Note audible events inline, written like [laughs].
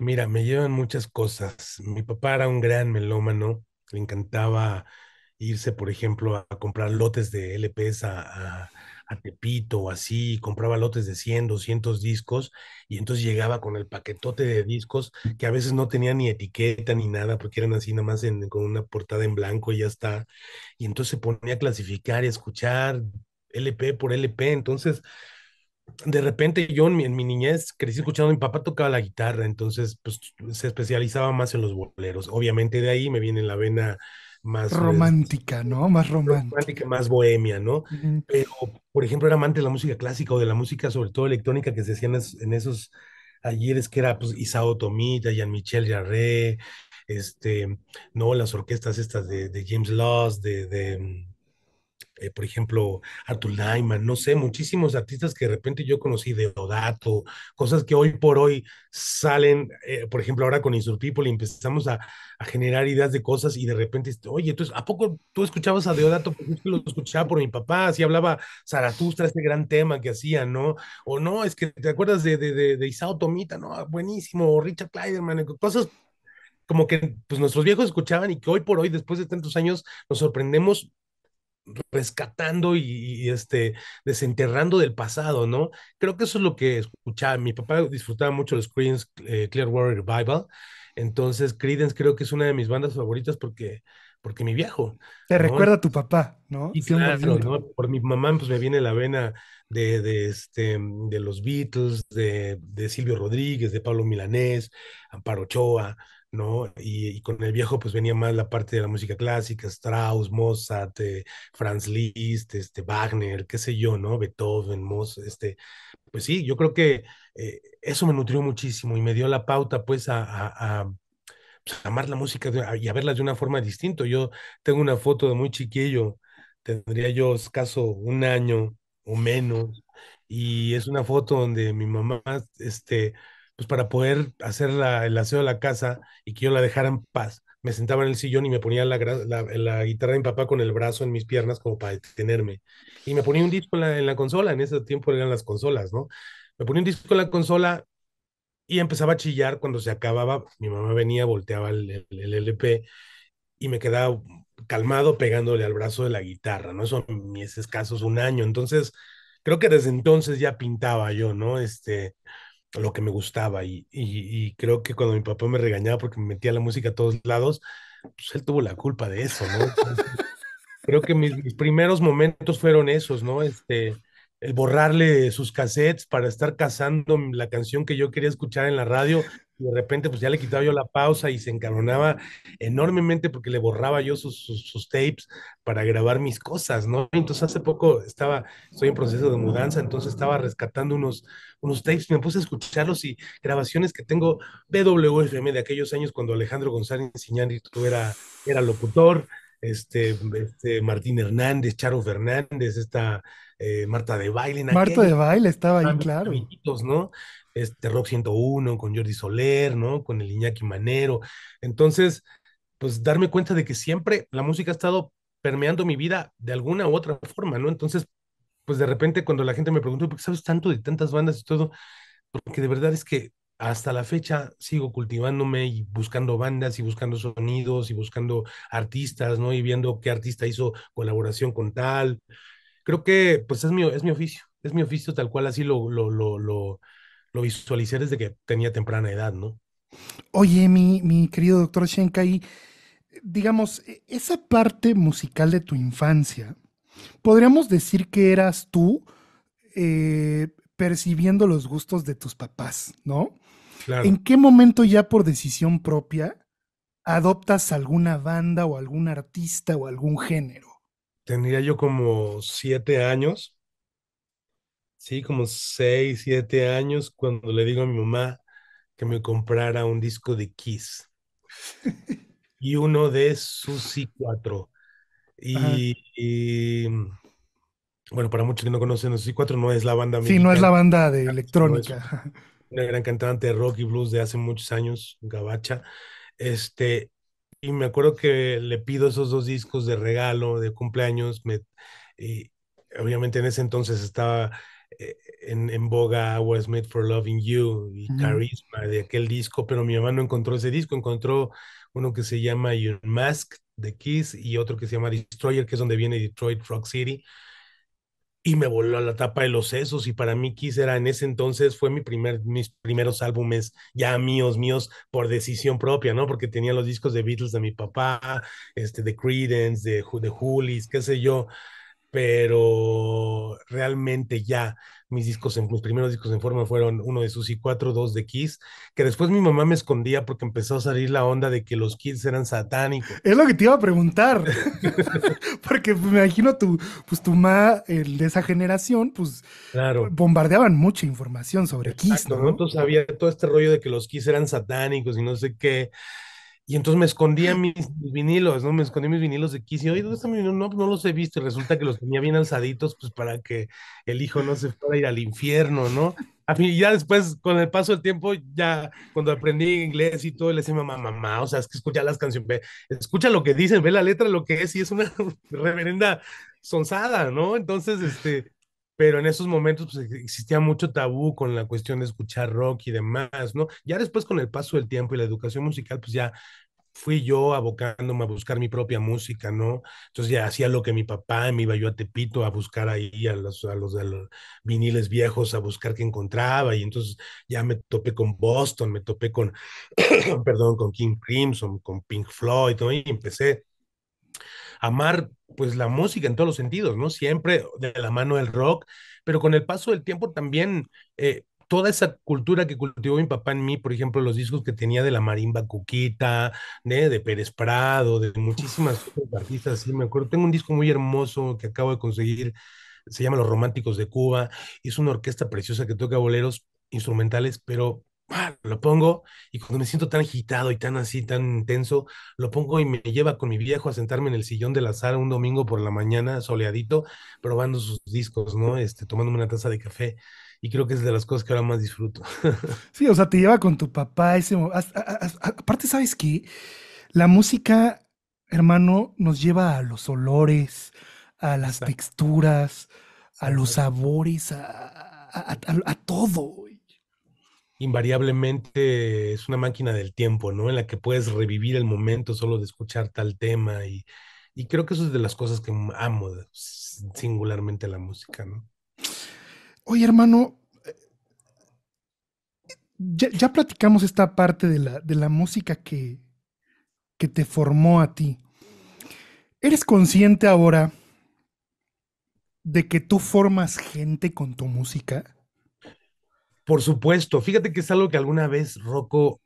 Mira, me llevan muchas cosas. Mi papá era un gran melómano, le encantaba irse, por ejemplo, a comprar lotes de LPs a, Tepito o así, compraba lotes de 100, 200 discos y entonces llegaba con el paquetote de discos que a veces no tenía ni etiqueta ni nada porque eran así nada más con una portada en blanco y ya está. Y entonces se ponía a clasificar y a escuchar LP por LP. Entonces de repente yo en mi, niñez crecí escuchando, mi papá tocaba la guitarra, entonces pues se especializaba más en los boleros. Obviamente de ahí me viene la vena más este, romántica, ¿no? Más romántica. más bohemia, ¿no? Pero, por ejemplo, era amante de la música clásica o de la música, sobre todo electrónica, que se hacían en esos ayeres que era pues, Isao Tomita, Jean-Michel Jarre, este, ¿no? Las orquestas estas de, James Loss, de eh, por ejemplo, Arthur Lyman, no sé, muchísimos artistas que de repente yo conocí de Odato, cosas que hoy por hoy salen, eh, por ejemplo, ahora con Insur People empezamos a, a, generar ideas de cosas y de repente, este, oye, entonces, ¿a poco tú escuchabas a Deodato? Porque lo escuchaba por mi papá, así hablaba Zaratustra, ese gran tema que hacía, ¿no? O no, es que te acuerdas de, de, de, Isao Tomita, ¿no? Buenísimo, o Richard Clyderman, cosas como que pues nuestros viejos escuchaban y que hoy por hoy, después de tantos años, nos sorprendemos rescatando y, este, desenterrando del pasado, ¿no? Creo que eso es lo que escuchaba. Mi papá disfrutaba mucho los Creedence eh, Clearwater Revival, entonces Creedence creo que es una de mis bandas favoritas porque, porque mi viejo. Te recuerda a tu papá, ¿no? Y claro, ¿no? Por mi mamá pues me viene la vena de, de, este, de los Beatles, de, de Silvio Rodríguez, de Pablo Milanés, Amparo Ochoa, ¿no? Y, con el viejo pues venía más la parte de la música clásica, Strauss, Mozart, eh, Franz Liszt, este, Wagner, qué sé yo, ¿no? Beethoven, Mozart, este, pues sí, yo creo que eh, eso me nutrió muchísimo y me dio la pauta pues a, pues, amar la música y a verla de una forma distinta. Yo tengo una foto de muy chiquillo, tendría yo escaso un año o menos, y es una foto donde mi mamá, este, pues para poder hacer la, el aseo de la casa y que yo la dejara en paz, me sentaba en el sillón y me ponía la, guitarra de mi papá con el brazo en mis piernas como para detenerme. Y me ponía un disco en la, consola, en ese tiempo eran las consolas, ¿no? Me ponía un disco en la consola y empezaba a chillar cuando se acababa. Mi mamá venía, volteaba el, LP y me quedaba calmado pegándole al brazo de la guitarra, ¿no? Eso en mis escasos un año. Entonces, creo que desde entonces ya pintaba yo, ¿no? Este, lo que me gustaba y, creo que cuando mi papá me regañaba porque me metía la música a todos lados, pues él tuvo la culpa de eso, ¿no? creo que mis, primeros momentos fueron esos, ¿no? Este, el borrarle sus cassettes para estar cazando la canción que yo quería escuchar en la radio de repente pues ya le quitaba yo la pausa y se encabronaba enormemente porque le borraba yo sus, tapes para grabar mis cosas, ¿no? Entonces hace poco estaba, estoy en proceso de mudanza, entonces estaba rescatando unos, unos tapes, me puse a escucharlos y grabaciones que tengo WFM de aquellos años cuando Alejandro González y era, era locutor, este, este Martín Hernández, Charo Fernández, esta... Eh, Marta de Baile. Marta de Baile estaba ahí, claro. ¿no? este Rock 101, con Jordi Soler, ¿no? Con el Iñaki Manero. Entonces, pues darme cuenta de que siempre la música ha estado permeando mi vida de alguna u otra forma, ¿no? Entonces, pues de repente cuando la gente me preguntó ¿por qué sabes tanto de tantas bandas y todo? Porque de verdad es que hasta la fecha sigo cultivándome y buscando bandas y buscando sonidos y buscando artistas, ¿no? Y viendo qué artista hizo colaboración con tal. Creo que pues es mi, es mi oficio, es mi oficio tal cual así lo, lo, lo lo visualicé desde que tenía temprana edad, ¿no? Oye, mi, mi querido doctor y digamos, e, esa parte musical de tu infancia, ¿podríamos decir que eras tú eh, percibiendo los gustos de tus papás, ¿no? Claro. ¿En qué momento ya por decisión propia adoptas alguna banda o algún artista o algún género? Tenía yo como siete años sí, como seis, siete años, cuando le digo a mi mamá que me comprara un disco de Kiss y uno de Susi 4. Y, bueno, para muchos que no conocen, Susi 4 no es la banda. Sí, no es la banda de electrónica. una gran cantante de rock y blues de hace muchos años, Gabacha. Este, y me acuerdo que le pido esos dos discos de regalo, de cumpleaños, y obviamente en ese entonces estaba eh, en, en, boga Was Made for Loving You y Carisma de aquel disco, pero mi mamá no encontró ese disco, encontró uno que se llama Mask de Kiss y otro que se llama Destroyer, que es donde viene Detroit Rock City. Y me voló a la tapa de los sesos y para mí Kiss era en ese entonces, fue mi primer, mis primeros álbumes ya míos, míos por decisión propia, ¿no? Porque tenía los discos de Beatles de mi papá, este, de Credence, de, de Julis, qué sé yo pero realmente ya mis discos, en, mis primeros discos en forma fueron uno de y cuatro, dos de Kiss, que después mi mamá me escondía porque empezó a salir la onda de que los Kiss eran satánicos. Es lo que te iba a preguntar, [laughs] [laughs] porque me imagino tu, pues tu el de esa generación, pues claro. bombardeaban mucha información sobre Kiss. ¿no? ¿no? había todo este rollo de que los Kiss eran satánicos y no sé qué. Y entonces me escondía mis, vinilos, ¿no? Me escondía mis vinilos de Kiss y, oye, ¿dónde están mis vinilos? No, pues no los he visto. Y resulta que los tenía bien alzaditos, pues para que el hijo no se fuera a ir al infierno, ¿no? A ya después, con el paso del tiempo, ya cuando aprendí inglés y todo, le decía, mamá, mamá, o sea, es que escucha las canciones, ve, escucha lo que dicen, ve la letra, lo que es, y es una [laughs] reverenda sonsada, ¿no? Entonces, este, pero en esos momentos pues, existía mucho tabú con la cuestión de escuchar rock y demás, ¿no? Ya después con el paso del tiempo y la educación musical, pues ya fui yo abocándome a buscar mi propia música, ¿no? Entonces ya hacía lo que mi papá, me iba yo a Tepito a buscar ahí a los, viniles viejos, a buscar qué encontraba, y entonces ya me topé con Boston, me topé con, [coughs] perdón, con King Crimson, con Pink Floyd, y empecé amar pues la música en todos los sentidos, ¿no? Siempre de la mano del rock, pero con el paso del tiempo también eh, toda esa cultura que cultivó mi papá en mí, por ejemplo, los discos que tenía de la Marimba Cuquita, de, de Pérez Prado, de muchísimas artistas, sí, me acuerdo. Tengo un disco muy hermoso que acabo de conseguir, se llama Los Románticos de Cuba, es una orquesta preciosa que toca boleros instrumentales, pero lo pongo y cuando me siento tan agitado y tan así, tan intenso lo pongo y me lleva con mi viejo a sentarme en el sillón de la sala un domingo por la mañana, soleadito, probando sus discos, ¿no? Este, tomándome una taza de café. Y creo que es de las cosas que ahora más disfruto. [laughs] Sí, o sea, te lleva con tu papá ese... aparte, ¿sabes que La música, hermano, nos lleva a los olores, a las texturas, a los sabores, a, todo invariablemente es una máquina del tiempo, ¿no? En la que puedes revivir el momento solo de escuchar tal tema y, creo que eso es de las cosas que amo singularmente la música, ¿no? Oye, hermano, ya, platicamos esta parte de la, de la música que, que te formó a ti. ¿Eres consciente ahora de que tú formas gente con tu música? Por supuesto, fíjate que es algo que alguna vez Rocco